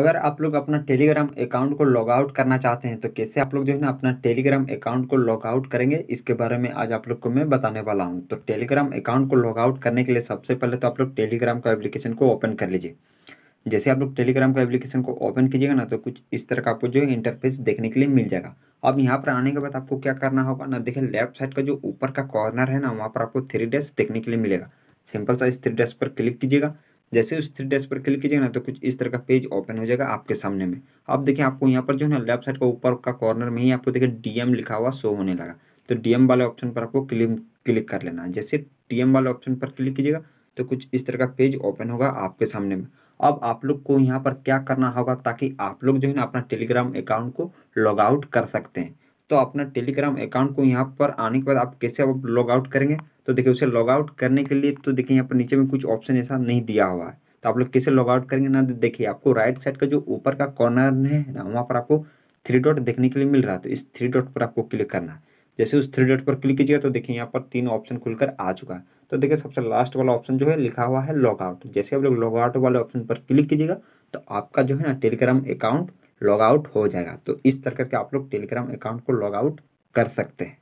अगर आप लोग अपना टेलीग्राम अकाउंट को लॉग आउट करना चाहते हैं तो कैसे आप लोग जो है ना अपना टेलीग्राम अकाउंट को लॉग आउट करेंगे इसके बारे में आज आप लोग को मैं बताने वाला हूं तो टेलीग्राम अकाउंट को लॉग आउट करने के लिए सबसे पहले तो आप लोग टेलीग्राम का एप्लीकेशन को ओपन कर लीजिए जैसे आप लोग टेलीग्राम का एप्लीकेशन को ओपन कीजिएगा ना तो कुछ इस तरह का आपको जो है इंटरफेस देखने के लिए मिल जाएगा अब यहाँ पर आने के बाद आपको क्या करना होगा ना देखिए लेफ्ट साइड का जो ऊपर का कॉर्नर है ना वहाँ पर आपको थ्री डेस्क देखने के लिए मिलेगा सिंपल सा इस थ्री डेस्क पर क्लिक कीजिएगा जैसे उस थ्री डैश पर क्लिक कीजिएगा ना तो कुछ इस तरह का पेज ओपन हो जाएगा आपके सामने में अब देखिए आपको यहाँ पर जो है ना लेफ्ट साइड का ऊपर का कॉर्नर में ही आपको देखिए डीएम लिखा हुआ शो होने लगा तो डीएम वाले ऑप्शन पर आपको क्लिक क्लिक कर लेना है जैसे डीएम वाले ऑप्शन पर क्लिक कीजिएगा तो कुछ इस तरह का पेज ओपन होगा आपके सामने में अब आप लोग को यहाँ पर क्या करना होगा ताकि आप लोग जो है ना अपना टेलीग्राम अकाउंट को लॉग आउट कर सकते हैं तो अपना टेलीग्राम अकाउंट को यहाँ पर आने के बाद आप कैसे आप लॉग आउट करेंगे तो देखिए उसे लॉग आउट करने के लिए तो देखिए यहाँ पर नीचे में कुछ ऑप्शन ऐसा नहीं दिया हुआ है तो आप लोग कैसे लॉग आउट करेंगे ना तो देखिए आपको राइट साइड का जो ऊपर का कॉर्नर है ना वहाँ पर आपको थ्री डॉट देखने के लिए मिल रहा है तो इस थ्री डॉट पर आपको क्लिक करना है जैसे उस थ्री डॉट पर क्लिक कीजिएगा तो देखिए यहाँ पर तीन ऑप्शन खुलकर आ चुका है तो देखिए सबसे लास्ट वाला ऑप्शन जो है लिखा हुआ है लॉग आउट जैसे आप लोग लॉग आउट वाले ऑप्शन पर क्लिक कीजिएगा तो आपका जो है ना टेलीग्राम अकाउंट लॉग आउट हो जाएगा तो इस तरह करके आप लोग टेलीग्राम अकाउंट को लॉग आउट कर सकते हैं